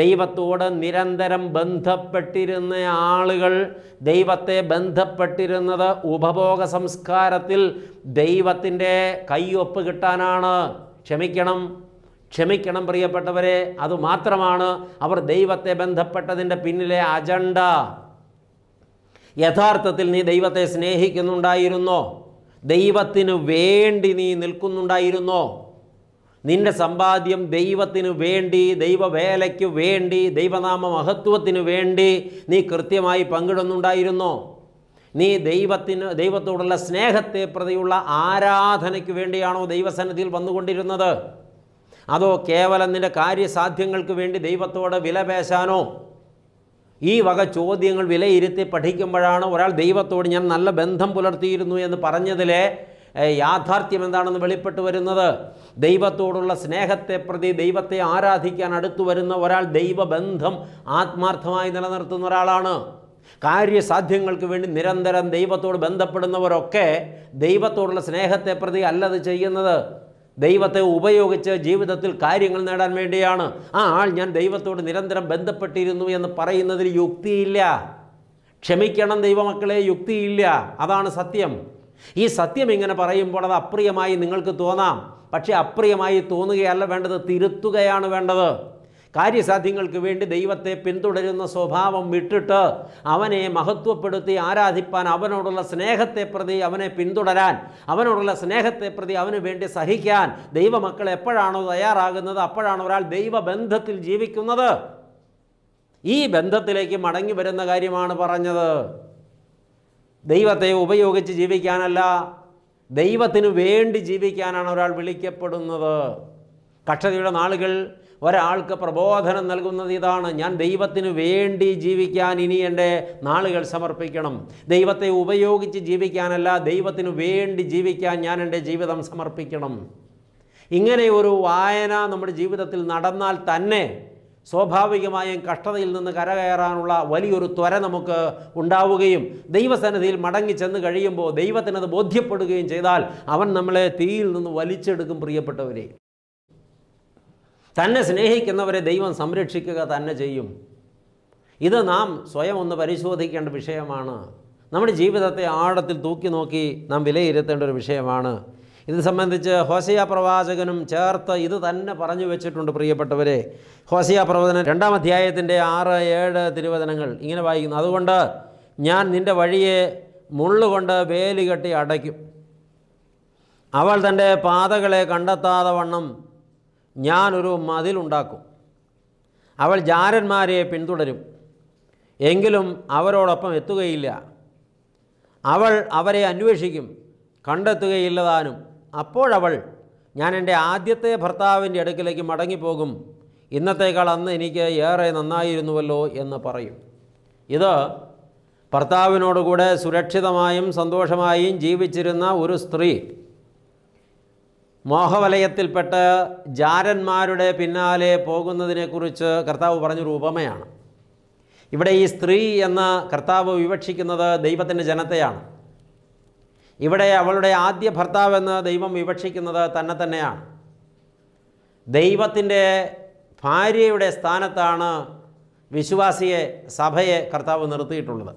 ദൈവത്തോട് നിരന്തരം ബന്ധപ്പെട്ടിരുന്ന ആളുകൾ ദൈവത്തെ ബന്ധപ്പെട്ടിരുന്നത് ഉപഭോഗ സംസ്കാരത്തിൽ ദൈവത്തിൻ്റെ കയ്യൊപ്പ് കിട്ടാനാണ് ക്ഷമിക്കണം ക്ഷമിക്കണം പ്രിയപ്പെട്ടവരെ അതുമാത്രമാണ് അവർ ദൈവത്തെ ബന്ധപ്പെട്ടതിൻ്റെ പിന്നിലെ അജണ്ട യഥാർത്ഥത്തിൽ നീ ദൈവത്തെ സ്നേഹിക്കുന്നുണ്ടായിരുന്നോ ദൈവത്തിന് വേണ്ടി നീ നിൽക്കുന്നുണ്ടായിരുന്നോ നിന്റെ സമ്പാദ്യം ദൈവത്തിനു വേണ്ടി ദൈവവേലയ്ക്ക് വേണ്ടി ദൈവനാമ മഹത്വത്തിനു വേണ്ടി നീ കൃത്യമായി പങ്കിടുന്നുണ്ടായിരുന്നോ നീ ദൈവത്തിന് ദൈവത്തോടുള്ള സ്നേഹത്തെ പ്രതിയുള്ള ആരാധനയ്ക്ക് വേണ്ടിയാണോ ദൈവസന്നിധിയിൽ വന്നുകൊണ്ടിരുന്നത് അതോ കേവലം നിൻ്റെ കാര്യസാധ്യങ്ങൾക്ക് വേണ്ടി ദൈവത്തോട് പേശാനോ ഈ വക ചോദ്യങ്ങൾ വിലയിരുത്തി പഠിക്കുമ്പോഴാണ് ഒരാൾ ദൈവത്തോട് ഞാൻ നല്ല ബന്ധം പുലർത്തിയിരുന്നു എന്ന് പറഞ്ഞതിലെ യാഥാർത്ഥ്യം എന്താണെന്ന് വെളിപ്പെട്ടു വരുന്നത് ദൈവത്തോടുള്ള സ്നേഹത്തെ പ്രതി ദൈവത്തെ ആരാധിക്കാൻ അടുത്തു വരുന്ന ഒരാൾ ദൈവബന്ധം ആത്മാർത്ഥമായി നിലനിർത്തുന്ന ഒരാളാണ് കാര്യസാധ്യങ്ങൾക്ക് വേണ്ടി നിരന്തരം ദൈവത്തോട് ബന്ധപ്പെടുന്നവരൊക്കെ ദൈവത്തോടുള്ള സ്നേഹത്തെ പ്രതി അല്ലത് ചെയ്യുന്നത് ദൈവത്തെ ഉപയോഗിച്ച് ജീവിതത്തിൽ കാര്യങ്ങൾ നേടാൻ വേണ്ടിയാണ് ആ ആൾ ഞാൻ ദൈവത്തോട് നിരന്തരം ബന്ധപ്പെട്ടിരുന്നു എന്ന് പറയുന്നതിൽ യുക്തിയില്ല ക്ഷമിക്കണം ദൈവമക്കളെ യുക്തിയില്ല അതാണ് സത്യം ഈ സത്യം ഇങ്ങനെ പറയുമ്പോൾ അത് അപ്രിയമായി നിങ്ങൾക്ക് തോന്നാം പക്ഷേ അപ്രിയമായി തോന്നുകയല്ല വേണ്ടത് തിരുത്തുകയാണ് വേണ്ടത് കാര്യസാധ്യങ്ങൾക്ക് വേണ്ടി ദൈവത്തെ പിന്തുടരുന്ന സ്വഭാവം വിട്ടിട്ട് അവനെ മഹത്വപ്പെടുത്തി ആരാധിപ്പാൻ അവനോടുള്ള സ്നേഹത്തെ പ്രതി അവനെ പിന്തുടരാൻ അവനോടുള്ള സ്നേഹത്തെ പ്രതി അവന് വേണ്ടി സഹിക്കാൻ ദൈവമക്കൾ എപ്പോഴാണോ തയ്യാറാകുന്നത് അപ്പോഴാണ് ഒരാൾ ദൈവബന്ധത്തിൽ ജീവിക്കുന്നത് ഈ ബന്ധത്തിലേക്ക് മടങ്ങി വരുന്ന കാര്യമാണ് പറഞ്ഞത് ദൈവത്തെ ഉപയോഗിച്ച് ജീവിക്കാനല്ല ദൈവത്തിനു വേണ്ടി ജീവിക്കാനാണ് ഒരാൾ വിളിക്കപ്പെടുന്നത് കക്ഷതയുടെ നാളുകൾ ഒരാൾക്ക് പ്രബോധനം നൽകുന്നത് ഇതാണ് ഞാൻ ദൈവത്തിനു വേണ്ടി ജീവിക്കാൻ ഇനി എൻ്റെ നാളുകൾ സമർപ്പിക്കണം ദൈവത്തെ ഉപയോഗിച്ച് ജീവിക്കാനല്ല ദൈവത്തിനു വേണ്ടി ജീവിക്കാൻ ഞാൻ എൻ്റെ ജീവിതം സമർപ്പിക്കണം ഇങ്ങനെ ഒരു വായന നമ്മുടെ ജീവിതത്തിൽ നടന്നാൽ തന്നെ സ്വാഭാവികമായും കഷ്ടതയിൽ നിന്ന് കരകയറാനുള്ള വലിയൊരു ത്വര നമുക്ക് ഉണ്ടാവുകയും ദൈവസന്നിധിയിൽ മടങ്ങി ചെന്ന് കഴിയുമ്പോൾ ദൈവത്തിനത് ബോധ്യപ്പെടുകയും ചെയ്താൽ അവൻ നമ്മളെ തീയിൽ നിന്ന് വലിച്ചെടുക്കും പ്രിയപ്പെട്ടവരെ തന്നെ സ്നേഹിക്കുന്നവരെ ദൈവം സംരക്ഷിക്കുക തന്നെ ചെയ്യും ഇത് നാം സ്വയം ഒന്ന് പരിശോധിക്കേണ്ട വിഷയമാണ് നമ്മുടെ ജീവിതത്തെ ആഴത്തിൽ തൂക്കി നോക്കി നാം വിലയിരുത്തേണ്ട ഒരു വിഷയമാണ് ഇത് സംബന്ധിച്ച് ഹോസിയ പ്രവാചകനും ചേർത്ത് ഇത് തന്നെ പറഞ്ഞു വെച്ചിട്ടുണ്ട് പ്രിയപ്പെട്ടവരെ ഹോസിയ പ്രവചനം രണ്ടാം അധ്യായത്തിൻ്റെ ആറ് ഏഴ് തിരുവചനങ്ങൾ ഇങ്ങനെ വായിക്കുന്നു അതുകൊണ്ട് ഞാൻ നിൻ്റെ വഴിയെ മുള്ളുകൊണ്ട് വേലി കെട്ടി അടയ്ക്കും അവൾ തൻ്റെ പാതകളെ കണ്ടെത്താതെ വണ്ണം ഞാനൊരു മതിലുണ്ടാക്കും അവൾ ജാരന്മാരെ പിന്തുടരും എങ്കിലും അവരോടൊപ്പം എത്തുകയില്ല അവൾ അവരെ അന്വേഷിക്കും കണ്ടെത്തുകയില്ലതാനും അപ്പോഴവൾ ഞാൻ എൻ്റെ ആദ്യത്തെ ഭർത്താവിൻ്റെ അടുക്കിലേക്ക് മടങ്ങിപ്പോകും ഇന്നത്തേക്കാൾ അന്ന് എനിക്ക് ഏറെ നന്നായിരുന്നുവല്ലോ എന്ന് പറയും ഇത് ഭർത്താവിനോടുകൂടെ സുരക്ഷിതമായും സന്തോഷമായും ജീവിച്ചിരുന്ന ഒരു സ്ത്രീ മോഹവലയത്തിൽപ്പെട്ട് ജാരന്മാരുടെ പിന്നാലെ പോകുന്നതിനെക്കുറിച്ച് കർത്താവ് പറഞ്ഞൊരു ഉപമയാണ് ഇവിടെ ഈ സ്ത്രീ എന്ന കർത്താവ് വിവക്ഷിക്കുന്നത് ദൈവത്തിൻ്റെ ജനത്തെയാണ് ഇവിടെ അവളുടെ ആദ്യ ഭർത്താവെന്ന് ദൈവം വിവക്ഷിക്കുന്നത് തന്നെ തന്നെയാണ് ദൈവത്തിൻ്റെ ഭാര്യയുടെ സ്ഥാനത്താണ് വിശ്വാസിയെ സഭയെ കർത്താവ് നിർത്തിയിട്ടുള്ളത്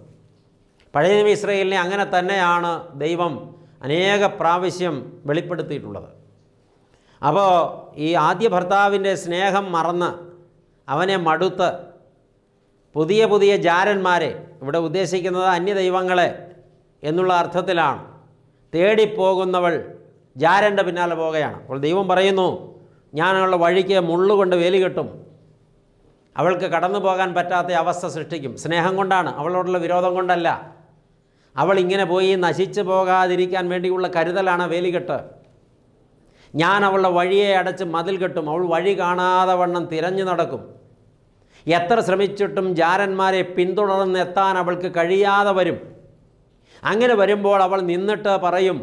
പഴയ നിയമ ഇസ്രയേലിനെ അങ്ങനെ തന്നെയാണ് ദൈവം അനേക പ്രാവശ്യം വെളിപ്പെടുത്തിയിട്ടുള്ളത് അപ്പോൾ ഈ ആദ്യ ഭർത്താവിൻ്റെ സ്നേഹം മറന്ന് അവനെ മടുത്ത് പുതിയ പുതിയ ജാരന്മാരെ ഇവിടെ ഉദ്ദേശിക്കുന്നത് അന്യദൈവങ്ങളെ എന്നുള്ള അർത്ഥത്തിലാണ് തേടിപ്പോകുന്നവൾ ജാരൻ്റെ പിന്നാലെ പോകുകയാണ് അപ്പോൾ ദൈവം പറയുന്നു ഞാനുള്ള വഴിക്ക് മുള്ളുകൊണ്ട് വേലി കെട്ടും അവൾക്ക് കടന്നു പോകാൻ പറ്റാത്ത അവസ്ഥ സൃഷ്ടിക്കും സ്നേഹം കൊണ്ടാണ് അവളോടുള്ള വിരോധം കൊണ്ടല്ല അവൾ ഇങ്ങനെ പോയി നശിച്ചു പോകാതിരിക്കാൻ വേണ്ടിയുള്ള കരുതലാണ് വേലികെട്ട് ഞാൻ അവളുടെ വഴിയെ അടച്ച് മതിൽ കെട്ടും അവൾ വഴി കാണാതെ വണ്ണം തിരഞ്ഞു നടക്കും എത്ര ശ്രമിച്ചിട്ടും ജാരന്മാരെ പിന്തുടർന്നെത്താൻ അവൾക്ക് കഴിയാതെ വരും അങ്ങനെ വരുമ്പോൾ അവൾ നിന്നിട്ട് പറയും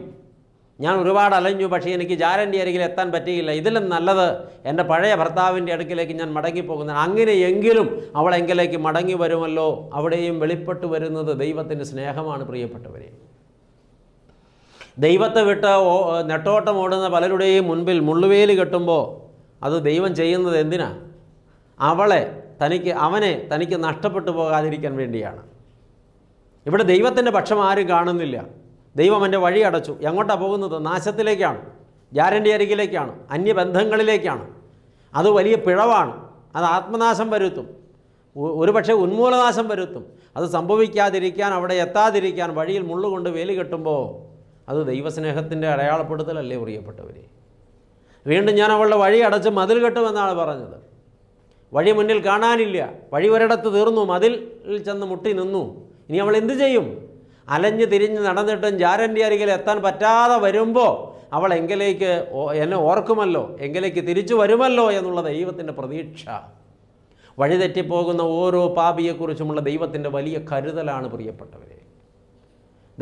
ഞാൻ ഒരുപാട് അലഞ്ഞു പക്ഷേ എനിക്ക് ജാരൻ്റെ അരികിൽ എത്താൻ പറ്റിയില്ല ഇതിലും നല്ലത് എൻ്റെ പഴയ ഭർത്താവിൻ്റെ അടുക്കിലേക്ക് ഞാൻ മടങ്ങിപ്പോകുന്ന അങ്ങനെയെങ്കിലും അവൾ എങ്കിലേക്ക് മടങ്ങി വരുമല്ലോ അവിടെയും വെളിപ്പെട്ട് വരുന്നത് ദൈവത്തിൻ്റെ സ്നേഹമാണ് പ്രിയപ്പെട്ടവരെ ദൈവത്തെ വിട്ട് നെട്ടോട്ടം ഓടുന്ന പലരുടെയും മുൻപിൽ മുള്ളുവേല് കെട്ടുമ്പോൾ അത് ദൈവം ചെയ്യുന്നത് എന്തിനാണ് അവളെ തനിക്ക് അവനെ തനിക്ക് നഷ്ടപ്പെട്ടു പോകാതിരിക്കാൻ വേണ്ടിയാണ് ഇവിടെ ദൈവത്തിൻ്റെ പക്ഷം ആരും കാണുന്നില്ല ദൈവം എൻ്റെ വഴി അടച്ചു എങ്ങോട്ടാണ് പോകുന്നത് നാശത്തിലേക്കാണ് ഗ്യാരണ്ടി അരികിലേക്കാണ് അന്യബന്ധങ്ങളിലേക്കാണ് അത് വലിയ പിഴവാണ് അത് ആത്മനാശം വരുത്തും ഒരു പക്ഷേ ഉന്മൂലനാശം വരുത്തും അത് സംഭവിക്കാതിരിക്കാൻ അവിടെ എത്താതിരിക്കാൻ വഴിയിൽ മുള്ളുകൊണ്ട് വേലി കെട്ടുമ്പോൾ അത് ദൈവസ്നേഹത്തിൻ്റെ അടയാളപ്പെടുത്തലല്ലേ പ്രിയപ്പെട്ടവരെ വീണ്ടും ഞാൻ അവളുടെ വഴി അടച്ച് മതിൽ കെട്ടുമെന്നാണ് പറഞ്ഞത് വഴി മുന്നിൽ കാണാനില്ല വഴി ഒരിടത്ത് തീർന്നു മതിൽ ചെന്ന് മുട്ടി നിന്നു ഇനി നമ്മൾ എന്ത് ചെയ്യും അലഞ്ഞ് തിരിഞ്ഞ് നടന്നിട്ടും ജാരൻ്റെ അരികിൽ എത്താൻ പറ്റാതെ വരുമ്പോൾ അവൾ എങ്കിലേക്ക് എന്നെ ഓർക്കുമല്ലോ എങ്കിലേക്ക് തിരിച്ചു വരുമല്ലോ എന്നുള്ള ദൈവത്തിൻ്റെ പ്രതീക്ഷ വഴിതെറ്റിപ്പോകുന്ന ഓരോ പാപിയെക്കുറിച്ചുമുള്ള ദൈവത്തിൻ്റെ വലിയ കരുതലാണ് പ്രിയപ്പെട്ടവരെ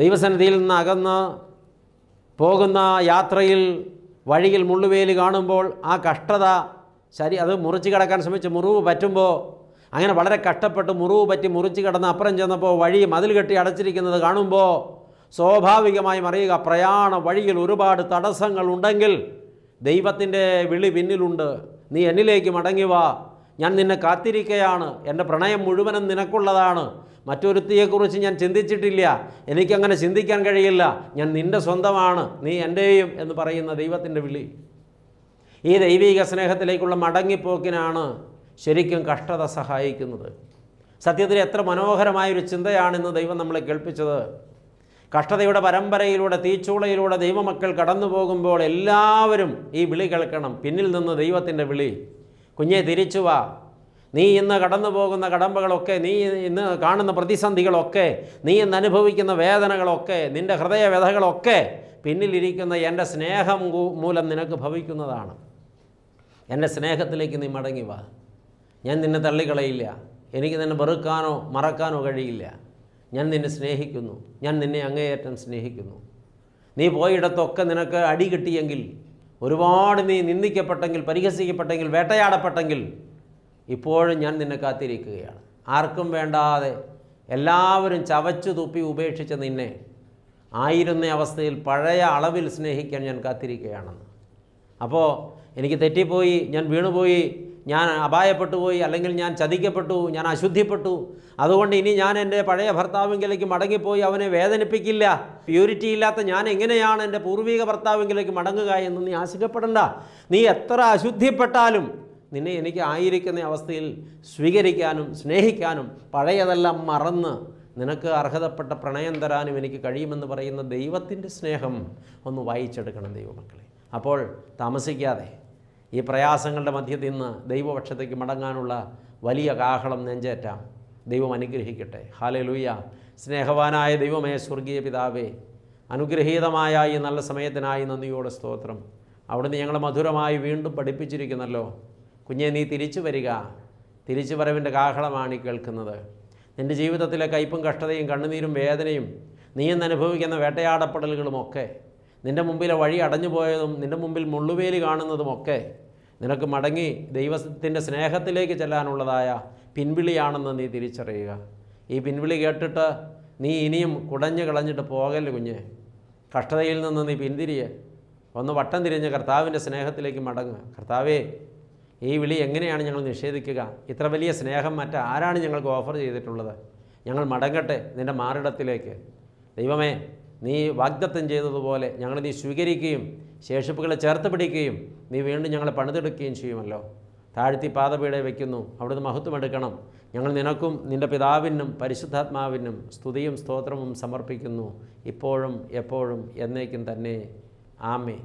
ദൈവസന്നിധിയിൽ നിന്ന് അകന്ന് പോകുന്ന യാത്രയിൽ വഴിയിൽ മുള്ളുവേലി കാണുമ്പോൾ ആ കഷ്ടത ശരി അത് മുറിച്ച് കിടക്കാൻ ശ്രമിച്ച് മുറിവ് പറ്റുമ്പോൾ അങ്ങനെ വളരെ കഷ്ടപ്പെട്ട് മുറിവ് പറ്റി മുറിച്ച് കിടന്ന് അപ്പുറം ചെന്നപ്പോൾ വഴി മതിൽ കെട്ടി അടച്ചിരിക്കുന്നത് കാണുമ്പോൾ സ്വാഭാവികമായും അറിയുക പ്രയാണ വഴിയിൽ ഒരുപാട് തടസ്സങ്ങൾ ഉണ്ടെങ്കിൽ ദൈവത്തിൻ്റെ വിളി പിന്നിലുണ്ട് നീ എന്നിലേക്ക് മടങ്ങി വാ ഞാൻ നിന്നെ കാത്തിരിക്കുകയാണ് എൻ്റെ പ്രണയം മുഴുവനും നിനക്കുള്ളതാണ് മറ്റൊരുത്തിയെക്കുറിച്ച് ഞാൻ ചിന്തിച്ചിട്ടില്ല എനിക്കങ്ങനെ ചിന്തിക്കാൻ കഴിയില്ല ഞാൻ നിൻ്റെ സ്വന്തമാണ് നീ എൻ്റെയും എന്ന് പറയുന്ന ദൈവത്തിൻ്റെ വിളി ഈ ദൈവിക സ്നേഹത്തിലേക്കുള്ള മടങ്ങിപ്പോക്കിനാണ് ശരിക്കും കഷ്ടത സഹായിക്കുന്നത് സത്യത്തിൽ എത്ര മനോഹരമായൊരു ചിന്തയാണെന്ന് ദൈവം നമ്മളെ കേൾപ്പിച്ചത് കഷ്ടതയുടെ പരമ്പരയിലൂടെ തീച്ചൂളയിലൂടെ ദൈവമക്കൾ കടന്നു പോകുമ്പോൾ എല്ലാവരും ഈ വിളി കേൾക്കണം പിന്നിൽ നിന്ന് ദൈവത്തിൻ്റെ വിളി കുഞ്ഞെ തിരിച്ചു വാ നീ ഇന്ന് കടന്നു പോകുന്ന കടമ്പകളൊക്കെ നീ ഇന്ന് കാണുന്ന പ്രതിസന്ധികളൊക്കെ നീ ഇന്ന് അനുഭവിക്കുന്ന വേദനകളൊക്കെ നിൻ്റെ ഹൃദയവ്യഥകളൊക്കെ പിന്നിലിരിക്കുന്ന എൻ്റെ സ്നേഹം മൂലം നിനക്ക് ഭവിക്കുന്നതാണ് എൻ്റെ സ്നേഹത്തിലേക്ക് നീ മടങ്ങി വാ ഞാൻ നിന്നെ തള്ളിക്കളയില്ല എനിക്ക് നിന്നെ വെറുക്കാനോ മറക്കാനോ കഴിയില്ല ഞാൻ നിന്നെ സ്നേഹിക്കുന്നു ഞാൻ നിന്നെ അങ്ങേയറ്റം സ്നേഹിക്കുന്നു നീ പോയിടത്തൊക്കെ നിനക്ക് അടി കിട്ടിയെങ്കിൽ ഒരുപാട് നീ നിന്ദിക്കപ്പെട്ടെങ്കിൽ പരിഹസിക്കപ്പെട്ടെങ്കിൽ വേട്ടയാടപ്പെട്ടെങ്കിൽ ഇപ്പോഴും ഞാൻ നിന്നെ കാത്തിരിക്കുകയാണ് ആർക്കും വേണ്ടാതെ എല്ലാവരും ചവച്ചു തുപ്പി ഉപേക്ഷിച്ച നിന്നെ ആയിരുന്ന അവസ്ഥയിൽ പഴയ അളവിൽ സ്നേഹിക്കാൻ ഞാൻ കാത്തിരിക്കുകയാണെന്ന് അപ്പോൾ എനിക്ക് തെറ്റിപ്പോയി ഞാൻ വീണുപോയി ഞാൻ അപായപ്പെട്ടു പോയി അല്ലെങ്കിൽ ഞാൻ ചതിക്കപ്പെട്ടു ഞാൻ അശുദ്ധിപ്പെട്ടു അതുകൊണ്ട് ഇനി ഞാൻ എൻ്റെ പഴയ ഭർത്താവിങ്കിലേക്ക് മടങ്ങിപ്പോയി അവനെ വേദനിപ്പിക്കില്ല പ്യൂരിറ്റി ഇല്ലാത്ത ഞാൻ എങ്ങനെയാണ് എൻ്റെ പൂർവീക ഭർത്താവിങ്കിലേക്ക് മടങ്ങുക എന്ന് നീ ആശങ്കപ്പെടണ്ട നീ എത്ര അശുദ്ധിപ്പെട്ടാലും നിന്നെ എനിക്ക് ആയിരിക്കുന്ന അവസ്ഥയിൽ സ്വീകരിക്കാനും സ്നേഹിക്കാനും പഴയതെല്ലാം മറന്ന് നിനക്ക് അർഹതപ്പെട്ട പ്രണയം തരാനും എനിക്ക് കഴിയുമെന്ന് പറയുന്ന ദൈവത്തിൻ്റെ സ്നേഹം ഒന്ന് വായിച്ചെടുക്കണം ദൈവമക്കളെ അപ്പോൾ താമസിക്കാതെ ഈ പ്രയാസങ്ങളുടെ മധ്യത്തിൽ നിന്ന് ദൈവപക്ഷത്തേക്ക് മടങ്ങാനുള്ള വലിയ കാഹളം നെഞ്ചേറ്റാം ദൈവം അനുഗ്രഹിക്കട്ടെ ഹാലെ ലൂയ സ്നേഹവാനായ ദൈവമേ സ്വർഗീയ പിതാവേ അനുഗ്രഹീതമായ ഈ നല്ല സമയത്തിനായി നന്ദിയോടെ സ്തോത്രം അവിടുന്ന് ഞങ്ങൾ മധുരമായി വീണ്ടും പഠിപ്പിച്ചിരിക്കുന്നല്ലോ കുഞ്ഞെ നീ തിരിച്ചു വരിക തിരിച്ചു വരവിൻ്റെ കാഹളമാണ് ഈ കേൾക്കുന്നത് നിൻ്റെ ജീവിതത്തിലെ കയ്പും കഷ്ടതയും കണ്ണുനീരും വേദനയും നീ നീയെന്ന് അനുഭവിക്കുന്ന വേട്ടയാടപ്പെടലുകളുമൊക്കെ നിൻ്റെ മുമ്പിലെ വഴി അടഞ്ഞു പോയതും നിൻ്റെ മുമ്പിൽ മുള്ളുവേലി കാണുന്നതുമൊക്കെ നിനക്ക് മടങ്ങി ദൈവത്തിൻ്റെ സ്നേഹത്തിലേക്ക് ചെല്ലാനുള്ളതായ പിൻവിളിയാണെന്ന് നീ തിരിച്ചറിയുക ഈ പിൻവിളി കേട്ടിട്ട് നീ ഇനിയും കുടഞ്ഞു കളഞ്ഞിട്ട് പോകല്ല കുഞ്ഞ് കഷ്ടതയിൽ നിന്ന് നീ പിന്തിരിയെ ഒന്ന് വട്ടം തിരിഞ്ഞ് കർത്താവിൻ്റെ സ്നേഹത്തിലേക്ക് മടങ്ങുക കർത്താവേ ഈ വിളി എങ്ങനെയാണ് ഞങ്ങൾ നിഷേധിക്കുക ഇത്ര വലിയ സ്നേഹം മറ്റാരാണ് ഞങ്ങൾക്ക് ഓഫർ ചെയ്തിട്ടുള്ളത് ഞങ്ങൾ മടങ്ങട്ടെ നിൻ്റെ മാറിടത്തിലേക്ക് ദൈവമേ നീ വാഗ്ദത്തം ചെയ്തതുപോലെ ഞങ്ങൾ നീ സ്വീകരിക്കുകയും ശേഷിപ്പുകളെ ചേർത്ത് പിടിക്കുകയും നീ വീണ്ടും ഞങ്ങളെ പണിതെടുക്കുകയും ചെയ്യുമല്ലോ താഴ്ത്തി പാതപീഠ വയ്ക്കുന്നു അവിടുന്ന് മഹത്വം എടുക്കണം ഞങ്ങൾ നിനക്കും നിൻ്റെ പിതാവിനും പരിശുദ്ധാത്മാവിനും സ്തുതിയും സ്തോത്രവും സമർപ്പിക്കുന്നു ഇപ്പോഴും എപ്പോഴും എന്നേക്കും തന്നെ ആമേ